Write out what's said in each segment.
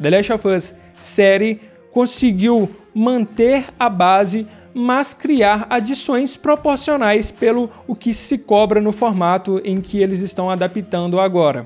The Last of Us série conseguiu manter a base, mas criar adições proporcionais pelo o que se cobra no formato em que eles estão adaptando agora.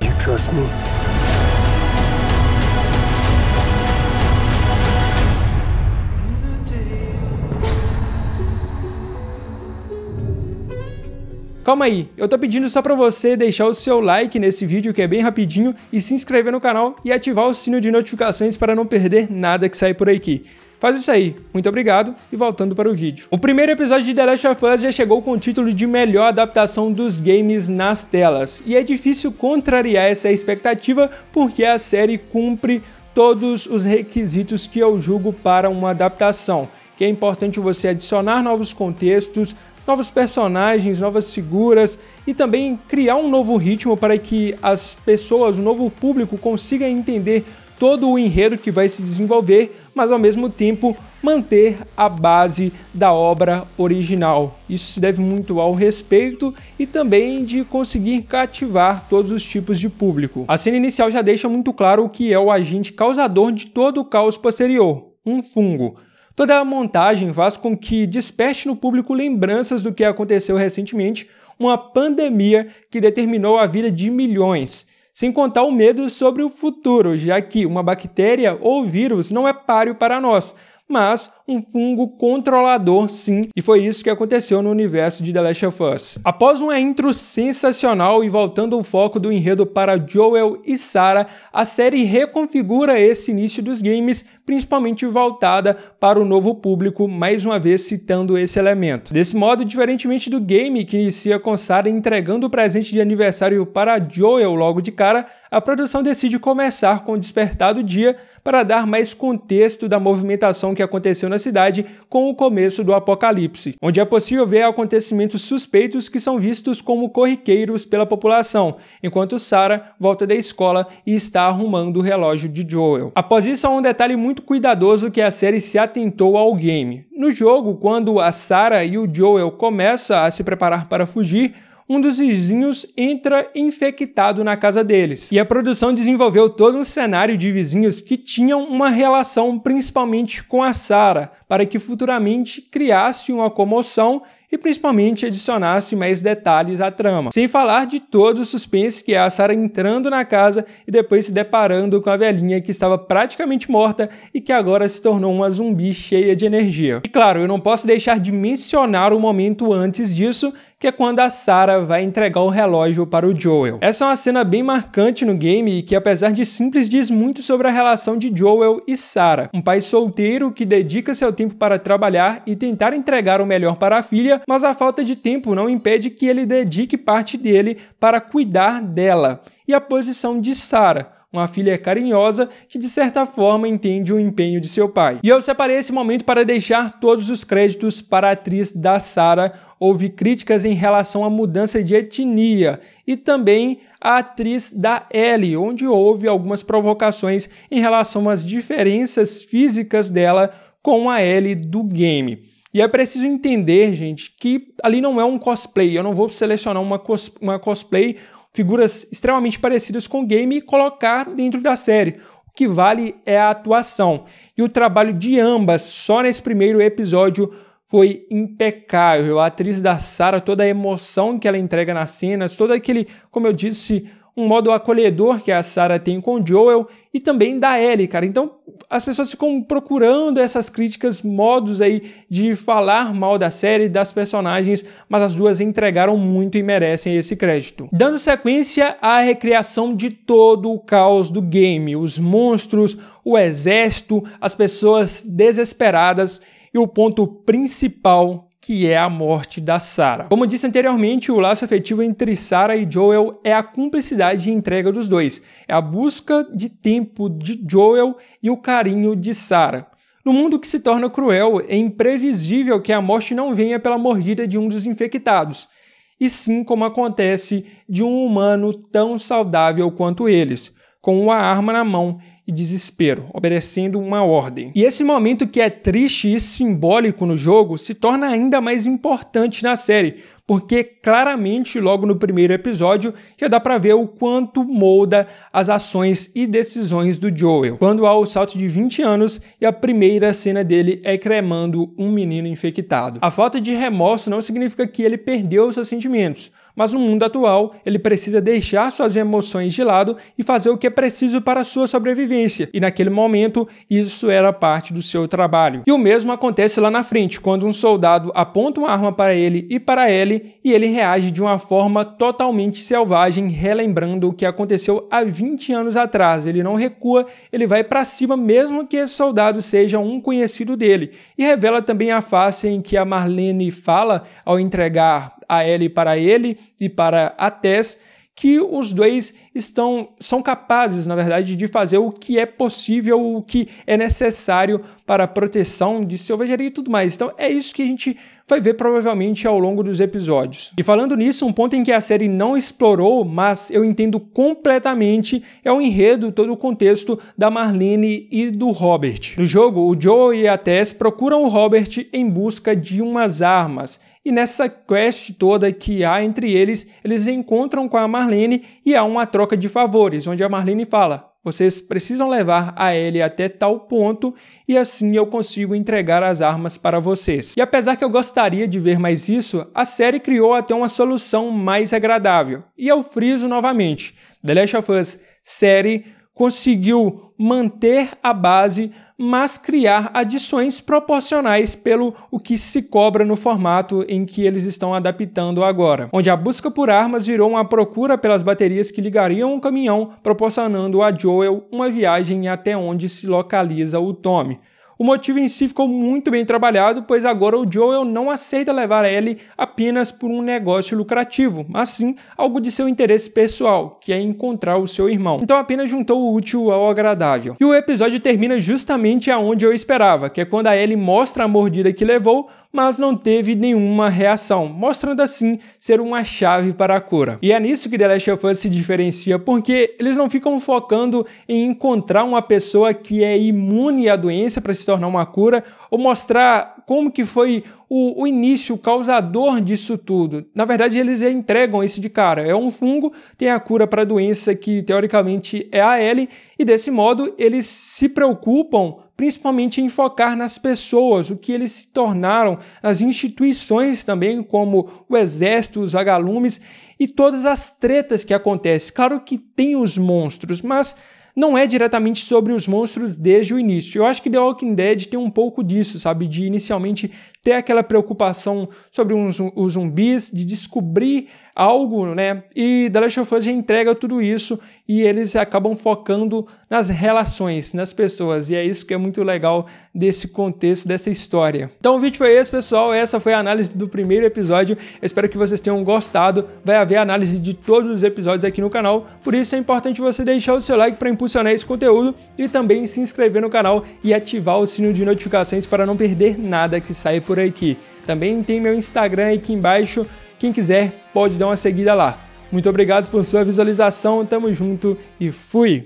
Calma aí, eu tô pedindo só pra você deixar o seu like nesse vídeo que é bem rapidinho e se inscrever no canal e ativar o sino de notificações para não perder nada que sai por aqui. Faz isso aí, muito obrigado e voltando para o vídeo. O primeiro episódio de The Last of Us já chegou com o título de melhor adaptação dos games nas telas, e é difícil contrariar essa expectativa porque a série cumpre todos os requisitos que eu julgo para uma adaptação que é importante você adicionar novos contextos, novos personagens, novas figuras e também criar um novo ritmo para que as pessoas, o novo público, consiga entender todo o enredo que vai se desenvolver, mas ao mesmo tempo manter a base da obra original. Isso se deve muito ao respeito e também de conseguir cativar todos os tipos de público. A cena inicial já deixa muito claro o que é o agente causador de todo o caos posterior, um fungo Toda a montagem faz com que desperte no público lembranças do que aconteceu recentemente, uma pandemia que determinou a vida de milhões sem contar o medo sobre o futuro, já que uma bactéria ou vírus não é páreo para nós, mas um fungo controlador, sim, e foi isso que aconteceu no universo de The Last of Us. Após uma intro sensacional e voltando o foco do enredo para Joel e Sarah, a série reconfigura esse início dos games, principalmente voltada para o novo público, mais uma vez citando esse elemento. Desse modo, diferentemente do game que inicia com Sarah entregando o presente de aniversário para Joel logo de cara, a produção decide começar com o despertar do dia para dar mais contexto da movimentação que aconteceu na cidade com o começo do Apocalipse, onde é possível ver acontecimentos suspeitos que são vistos como corriqueiros pela população, enquanto Sarah volta da escola e está arrumando o relógio de Joel. Após isso, há um detalhe muito cuidadoso que a série se atentou ao game. No jogo, quando a Sarah e o Joel começam a se preparar para fugir, um dos vizinhos entra infectado na casa deles. E a produção desenvolveu todo um cenário de vizinhos que tinham uma relação principalmente com a Sarah, para que futuramente criasse uma comoção e principalmente adicionasse mais detalhes à trama. Sem falar de todo o suspense que é a Sarah entrando na casa e depois se deparando com a velhinha que estava praticamente morta e que agora se tornou uma zumbi cheia de energia. E claro, eu não posso deixar de mencionar o momento antes disso, que é quando a Sarah vai entregar o relógio para o Joel. Essa é uma cena bem marcante no game e que, apesar de simples, diz muito sobre a relação de Joel e Sarah, um pai solteiro que dedica seu tempo para trabalhar e tentar entregar o melhor para a filha, mas a falta de tempo não impede que ele dedique parte dele para cuidar dela. E a posição de Sarah, uma filha carinhosa que de certa forma entende o empenho de seu pai. E eu separei esse momento para deixar todos os créditos para a atriz da Sarah, houve críticas em relação à mudança de etnia e também a atriz da Ellie, onde houve algumas provocações em relação às diferenças físicas dela com a Ellie do game. E é preciso entender, gente, que ali não é um cosplay. Eu não vou selecionar uma, cos uma cosplay, figuras extremamente parecidas com o game e colocar dentro da série. O que vale é a atuação. E o trabalho de ambas, só nesse primeiro episódio, foi impecável. A atriz da Sarah, toda a emoção que ela entrega nas cenas, todo aquele, como eu disse, um modo acolhedor que a Sarah tem com o Joel e também da Ellie, cara. Então, as pessoas ficam procurando essas críticas, modos aí de falar mal da série, das personagens, mas as duas entregaram muito e merecem esse crédito. Dando sequência à recriação de todo o caos do game, os monstros, o exército, as pessoas desesperadas e o ponto principal que é a morte da Sarah. Como disse anteriormente, o laço afetivo entre Sarah e Joel é a cumplicidade e entrega dos dois, é a busca de tempo de Joel e o carinho de Sarah. No mundo que se torna cruel, é imprevisível que a morte não venha pela mordida de um dos infectados, e sim como acontece de um humano tão saudável quanto eles com a arma na mão e desespero, obedecendo uma ordem. E esse momento que é triste e simbólico no jogo se torna ainda mais importante na série, porque claramente logo no primeiro episódio já dá para ver o quanto molda as ações e decisões do Joel. Quando há o salto de 20 anos e a primeira cena dele é cremando um menino infectado. A falta de remorso não significa que ele perdeu seus sentimentos mas no mundo atual, ele precisa deixar suas emoções de lado e fazer o que é preciso para sua sobrevivência. E naquele momento, isso era parte do seu trabalho. E o mesmo acontece lá na frente, quando um soldado aponta uma arma para ele e para ele, e ele reage de uma forma totalmente selvagem, relembrando o que aconteceu há 20 anos atrás. Ele não recua, ele vai para cima mesmo que esse soldado seja um conhecido dele. E revela também a face em que a Marlene fala ao entregar a Ellie para ele e para a Tess, que os dois estão são capazes, na verdade, de fazer o que é possível, o que é necessário para a proteção de selvageria e tudo mais. Então é isso que a gente vai ver provavelmente ao longo dos episódios. E falando nisso, um ponto em que a série não explorou, mas eu entendo completamente, é o enredo, todo o contexto da Marlene e do Robert. No jogo, o Joe e a Tess procuram o Robert em busca de umas armas. E nessa quest toda que há entre eles, eles encontram com a Marlene e há uma troca de favores, onde a Marlene fala: vocês precisam levar a ele até tal ponto e assim eu consigo entregar as armas para vocês. E apesar que eu gostaria de ver mais isso, a série criou até uma solução mais agradável. E eu friso novamente: The Last of Us série conseguiu manter a base, mas criar adições proporcionais pelo o que se cobra no formato em que eles estão adaptando agora, onde a busca por armas virou uma procura pelas baterias que ligariam o um caminhão, proporcionando a Joel uma viagem até onde se localiza o Tommy. O motivo em si ficou muito bem trabalhado, pois agora o Joel não aceita levar Ellie apenas por um negócio lucrativo, mas sim algo de seu interesse pessoal, que é encontrar o seu irmão. Então apenas juntou o útil ao agradável. E o episódio termina justamente aonde eu esperava, que é quando a Ellie mostra a mordida que levou, mas não teve nenhuma reação, mostrando assim ser uma chave para a cura. E é nisso que The Last of Us se diferencia, porque eles não ficam focando em encontrar uma pessoa que é imune à doença para se tornar uma cura, ou mostrar como que foi o, o início, o causador disso tudo. Na verdade, eles já entregam isso de cara. É um fungo, tem a cura para a doença que teoricamente é a L, e desse modo eles se preocupam principalmente em focar nas pessoas, o que eles se tornaram, as instituições também, como o exército, os vagalumes e todas as tretas que acontecem. Claro que tem os monstros, mas não é diretamente sobre os monstros desde o início. Eu acho que The Walking Dead tem um pouco disso, sabe? De inicialmente ter aquela preocupação sobre os zumbis, de descobrir algo, né? E The Last of Us já entrega tudo isso e eles acabam focando nas relações, nas pessoas. E é isso que é muito legal desse contexto, dessa história. Então o vídeo foi esse, pessoal. Essa foi a análise do primeiro episódio. espero que vocês tenham gostado. Vai haver análise de todos os episódios aqui no canal. Por isso é importante você deixar o seu like para impulsionar esse conteúdo e também se inscrever no canal e ativar o sininho de notificações para não perder nada que sai por por aqui. Também tem meu Instagram aqui embaixo. Quem quiser pode dar uma seguida lá. Muito obrigado por sua visualização, tamo junto e fui!